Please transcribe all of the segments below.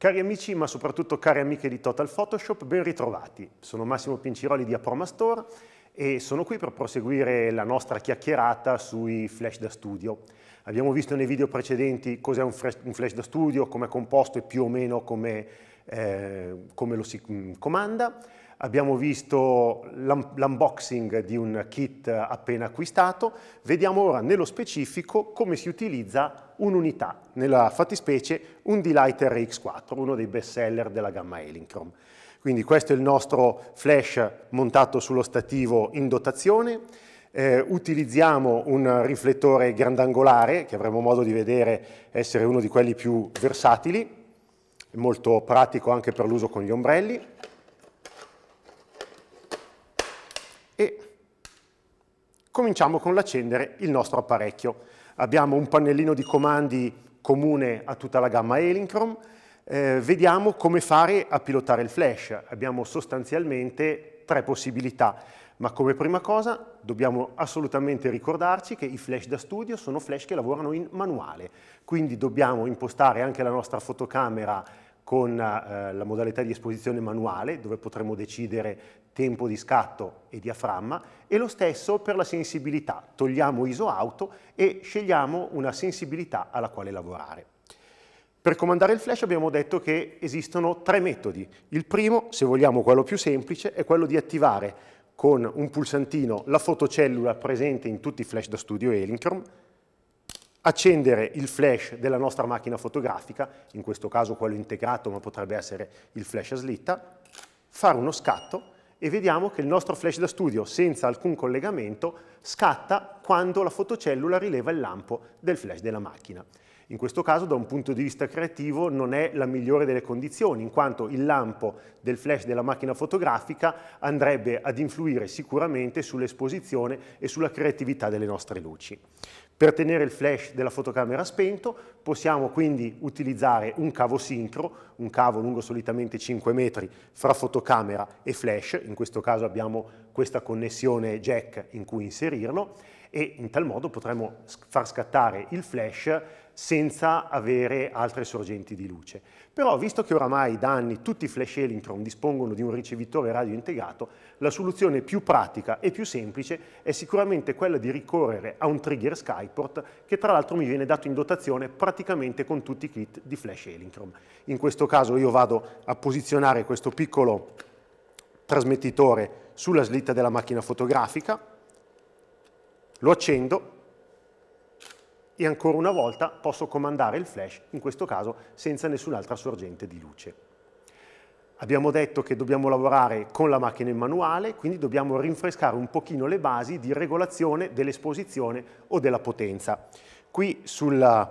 Cari amici, ma soprattutto cari amiche di Total Photoshop, ben ritrovati. Sono Massimo Pinciroli di Aproma Store e sono qui per proseguire la nostra chiacchierata sui flash da studio. Abbiamo visto nei video precedenti cos'è un, flash da studio, come è composto e più o meno come, eh, come lo si mm, comanda abbiamo visto l'unboxing di un kit appena acquistato, vediamo ora nello specifico come si utilizza un'unità, nella fattispecie un Delight x 4 uno dei best seller della gamma Elinchrom. Quindi questo è il nostro flash montato sullo stativo in dotazione, eh, utilizziamo un riflettore grandangolare che avremo modo di vedere essere uno di quelli più versatili, molto pratico anche per l'uso con gli ombrelli, Cominciamo con l'accendere il nostro apparecchio. Abbiamo un pannellino di comandi comune a tutta la gamma Elinchrom. Eh, vediamo come fare a pilotare il flash. Abbiamo sostanzialmente tre possibilità, ma come prima cosa dobbiamo assolutamente ricordarci che i flash da studio sono flash che lavorano in manuale, quindi dobbiamo impostare anche la nostra fotocamera con eh, la modalità di esposizione manuale, dove potremo decidere tempo di scatto e diaframma, e lo stesso per la sensibilità. Togliamo ISO auto e scegliamo una sensibilità alla quale lavorare. Per comandare il flash abbiamo detto che esistono tre metodi. Il primo, se vogliamo quello più semplice, è quello di attivare con un pulsantino la fotocellula presente in tutti i flash da studio Elinchrom, accendere il flash della nostra macchina fotografica, in questo caso quello integrato ma potrebbe essere il flash a slitta, fare uno scatto e vediamo che il nostro flash da studio senza alcun collegamento scatta quando la fotocellula rileva il lampo del flash della macchina. In questo caso da un punto di vista creativo non è la migliore delle condizioni in quanto il lampo del flash della macchina fotografica andrebbe ad influire sicuramente sull'esposizione e sulla creatività delle nostre luci. Per tenere il flash della fotocamera spento possiamo quindi utilizzare un cavo sincro, un cavo lungo solitamente 5 metri fra fotocamera e flash, in questo caso abbiamo questa connessione jack in cui inserirlo e in tal modo potremo far scattare il flash senza avere altre sorgenti di luce. Però visto che oramai da anni tutti i flash Electron dispongono di un ricevitore radio integrato, la soluzione più pratica e più semplice è sicuramente quella di ricorrere a un trigger Skyport che tra l'altro mi viene dato in dotazione praticamente con tutti i kit di flash Electron. In questo caso io vado a posizionare questo piccolo trasmettitore sulla slitta della macchina fotografica, lo accendo e ancora una volta posso comandare il flash, in questo caso senza nessun'altra sorgente di luce. Abbiamo detto che dobbiamo lavorare con la macchina in manuale, quindi dobbiamo rinfrescare un pochino le basi di regolazione dell'esposizione o della potenza. Qui sul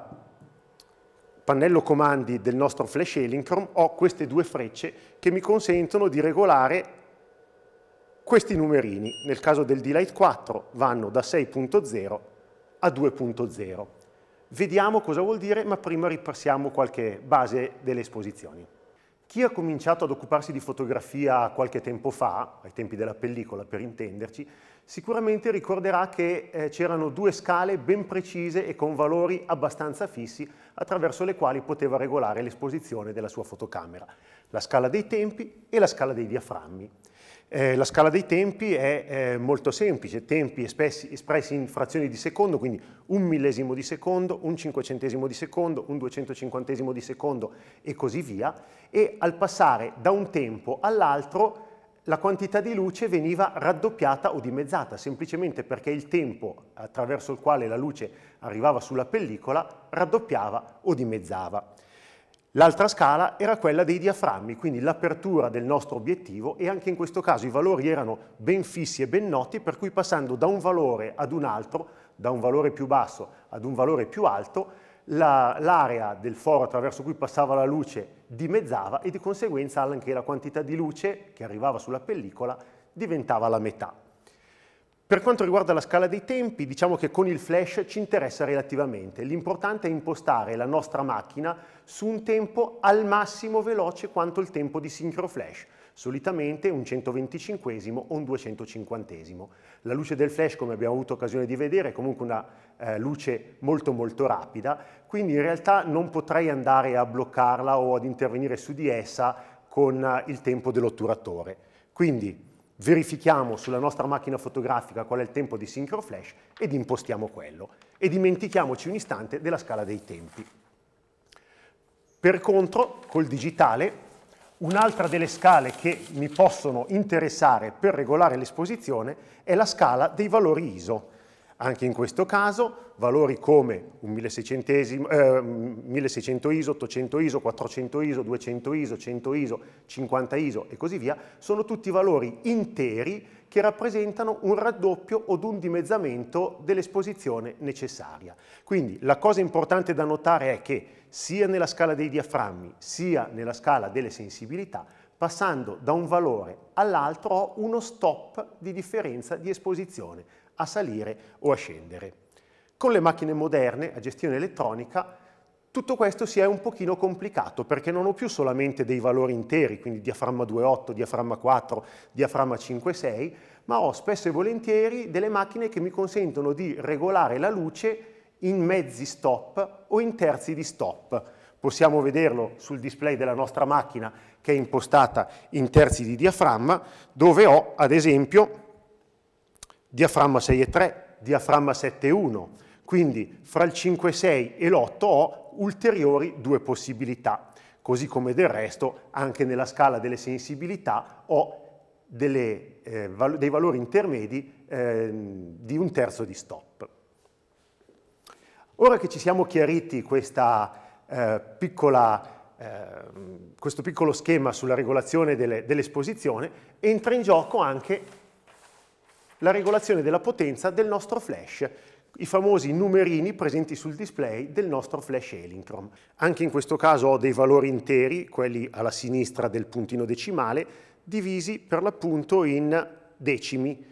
pannello comandi del nostro flash Elinchrom ho queste due frecce che mi consentono di regolare questi numerini. Nel caso del D-Lite 4 vanno da 6.0 a 2.0. Vediamo cosa vuol dire, ma prima ripassiamo qualche base delle esposizioni. Chi ha cominciato ad occuparsi di fotografia qualche tempo fa, ai tempi della pellicola per intenderci, sicuramente ricorderà che eh, c'erano due scale ben precise e con valori abbastanza fissi attraverso le quali poteva regolare l'esposizione della sua fotocamera, la scala dei tempi e la scala dei diaframmi. Eh, la scala dei tempi è eh, molto semplice, tempi espressi, espressi, in frazioni di secondo, quindi un millesimo di secondo, un cinquecentesimo di secondo, un duecentocinquantesimo di secondo e così via, e al passare da un tempo all'altro la quantità di luce veniva raddoppiata o dimezzata, semplicemente perché il tempo attraverso il quale la luce arrivava sulla pellicola raddoppiava o dimezzava. L'altra scala era quella dei diaframmi, quindi l'apertura del nostro obiettivo e anche in questo caso i valori erano ben fissi e ben noti, per cui passando da un valore ad un altro, da un valore più basso ad un valore più alto, l'area la, del foro attraverso cui passava la luce dimezzava e di conseguenza anche la quantità di luce che arrivava sulla pellicola diventava la metà. Per quanto riguarda la scala dei tempi, diciamo che con il flash ci interessa relativamente. L'importante è impostare la nostra macchina su un tempo al massimo veloce quanto il tempo di sincro flash, solitamente un 125 o un 250. La luce del flash, come abbiamo avuto occasione di vedere, è comunque una eh, luce molto molto rapida, quindi in realtà non potrei andare a bloccarla o ad intervenire su di essa con eh, il tempo dell'otturatore. Quindi verifichiamo sulla nostra macchina fotografica qual è il tempo di sincro flash ed impostiamo quello. E dimentichiamoci un istante della scala dei tempi. Per contro, col digitale, un'altra delle scale che mi possono interessare per regolare l'esposizione è la scala dei valori ISO. Anche in questo caso valori come 1600, eh, 1600 ISO, 800 ISO, 400 ISO, 200 ISO, 100 ISO, 50 ISO e così via, sono tutti valori interi che rappresentano un raddoppio o un dimezzamento dell'esposizione necessaria. Quindi la cosa importante da notare è che sia nella scala dei diaframmi sia nella scala delle sensibilità, passando da un valore all'altro ho uno stop di differenza di esposizione a salire o a scendere. Con le macchine moderne a gestione elettronica tutto questo si è un pochino complicato perché non ho più solamente dei valori interi, quindi diaframma 2.8, diaframma 4, diaframma 5.6, ma ho spesso e volentieri delle macchine che mi consentono di regolare la luce in mezzi stop o in terzi di stop. Possiamo vederlo sul display della nostra macchina che è impostata in terzi di diaframma, dove ho ad esempio diaframma 6 e 3, diaframma 7 e 1. quindi fra il 5,6 e l'8 ho ulteriori due possibilità, così come del resto anche nella scala delle sensibilità ho delle, eh, val dei valori intermedi eh, di un terzo di stop. Ora che ci siamo chiariti questa, eh, piccola, ehm, questo piccolo schema sulla regolazione dell'esposizione, dell entra in gioco anche la regolazione della potenza del nostro flash, i famosi numerini presenti sul display del nostro flash Elinchrom. Anche in questo caso ho dei valori interi, quelli alla sinistra del puntino decimale, divisi per l'appunto in decimi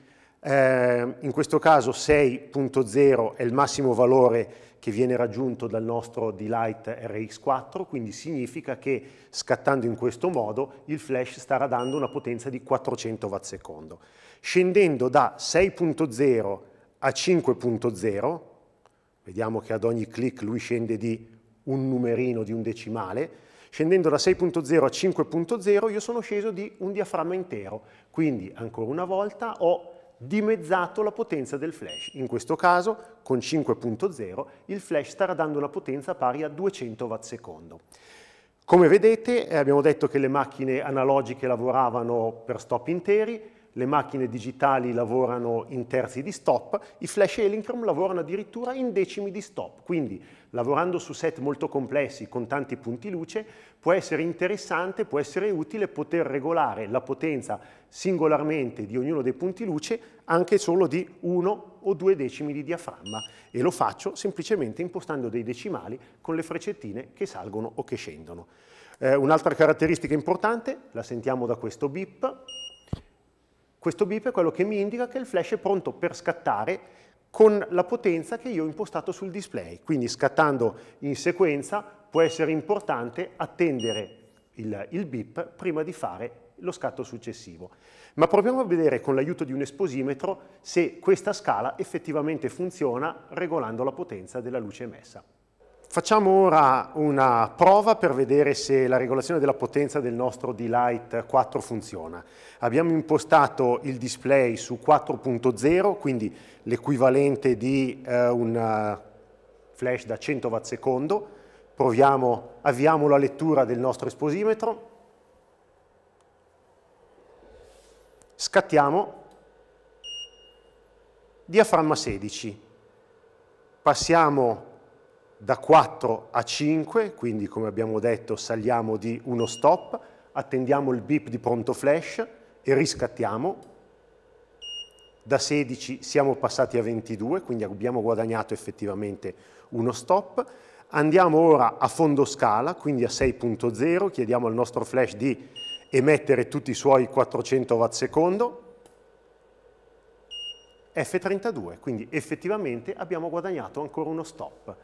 eh, in questo caso 6.0 è il massimo valore che viene raggiunto dal nostro Delight RX4, quindi significa che scattando in questo modo il flash starà dando una potenza di 400 w secondo. Scendendo da 6.0 a 5.0, vediamo che ad ogni clic lui scende di un numerino, di un decimale, scendendo da 6.0 a 5.0 io sono sceso di un diaframma intero, quindi ancora una volta ho dimezzato la potenza del flash. In questo caso, con 5.0, il flash starà dando una potenza pari a 200 watt/secondo. Come vedete, eh, abbiamo detto che le macchine analogiche lavoravano per stop interi, le macchine digitali lavorano in terzi di stop, i flash Elinchrom lavorano addirittura in decimi di stop, quindi lavorando su set molto complessi con tanti punti luce può essere interessante, può essere utile poter regolare la potenza singolarmente di ognuno dei punti luce anche solo di uno o due decimi di diaframma e lo faccio semplicemente impostando dei decimali con le freccettine che salgono o che scendono. Eh, un'altra caratteristica importante, la sentiamo da questo beep, questo beep è quello che mi indica che il flash è pronto per scattare con la potenza che io ho impostato sul display. Quindi scattando in sequenza può essere importante attendere il, il bip prima di fare lo scatto successivo. Ma proviamo a vedere con l'aiuto di un esposimetro se questa scala effettivamente funziona regolando la potenza della luce emessa. Facciamo ora una prova per vedere se la regolazione della potenza del nostro D-Lite 4 funziona. Abbiamo impostato il display su 4.0, quindi l'equivalente di eh, un eh, flash da 100 watt secondo. Proviamo, avviamo la lettura del nostro esposimetro. Scattiamo. Diaframma 16. Passiamo da 4 a 5, quindi come abbiamo detto saliamo di uno stop, attendiamo il beep di pronto flash e riscattiamo. Da 16 siamo passati a 22, quindi abbiamo guadagnato effettivamente uno stop. Andiamo ora a fondo scala, quindi a 6.0, chiediamo al nostro flash di emettere tutti i suoi 400 watt secondo, F32, quindi effettivamente abbiamo guadagnato ancora uno stop.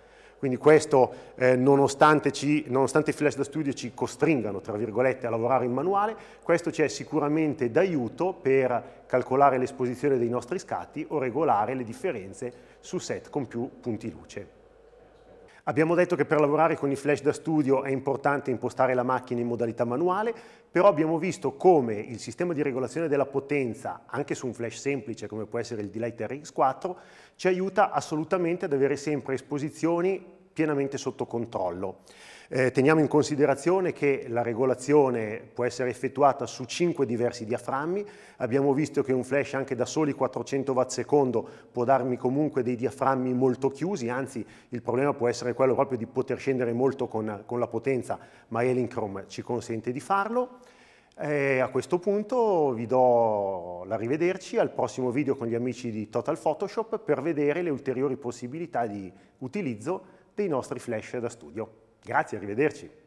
Quindi questo, eh, nonostante, ci, nonostante, i Flash da studio ci costringano, tra virgolette, a lavorare in manuale, questo ci è sicuramente d'aiuto per calcolare l'esposizione dei nostri scatti o regolare le differenze su set con più punti luce. Abbiamo detto che per lavorare con i flash da studio è importante impostare la macchina in modalità manuale, però abbiamo visto come il sistema di regolazione della potenza, anche su un flash semplice come può essere il d RX4, ci aiuta assolutamente ad avere sempre esposizioni pienamente sotto controllo. Eh, teniamo in considerazione che la regolazione può essere effettuata su 5 diversi diaframmi, abbiamo visto che un flash anche da soli 400 watt secondo può darmi comunque dei diaframmi molto chiusi, anzi il problema può essere quello proprio di poter scendere molto con, con la potenza, ma Elincrom ci consente di farlo. E eh, a questo punto vi do l'arrivederci al prossimo video con gli amici di Total Photoshop per vedere le ulteriori possibilità di utilizzo i nostri flash da studio. Grazie, arrivederci.